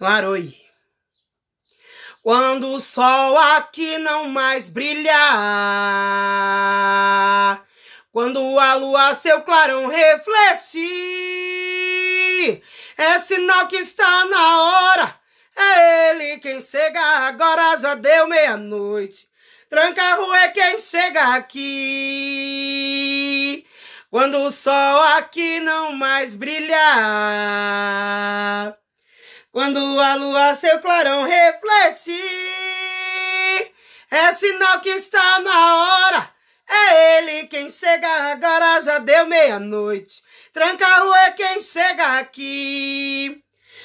Laroi. Quando o sol aqui não mais brilhar, quando a lua seu clarão refletir, é sinal que está na hora. É ele quem chega agora, já deu meia-noite. Tranca a rua é quem chega aqui. Quando o sol aqui não mais brilhar. Quando a lua seu clarão reflete, é sinal que está na hora. É ele quem chega agora, já deu meia-noite. Tranca a rua é quem chega aqui.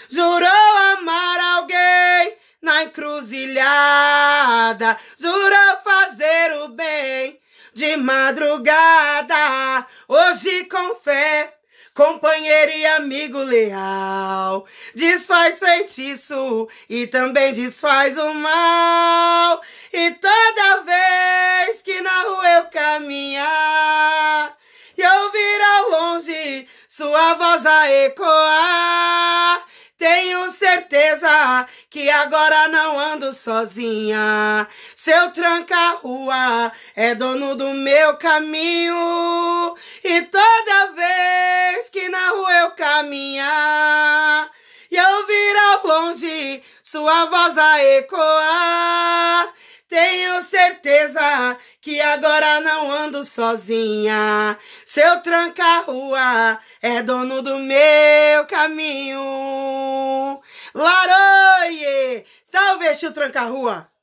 Jurou amar alguém na encruzilhada, jurou fazer o bem de madrugada. Hoje com fé companheiro e amigo leal. Desfaz feitiço e também desfaz o mal. E toda vez que na rua eu caminhar e ouvir ao longe sua voz a ecoar. Tenho certeza que agora não ando sozinha. Seu tranca-rua é dono do meu caminho. E toda vez longe sua voz a ecoar. Tenho certeza que agora não ando sozinha. Seu tranca-rua é dono do meu caminho. Laroie! Salve, Exu Tranca-Rua!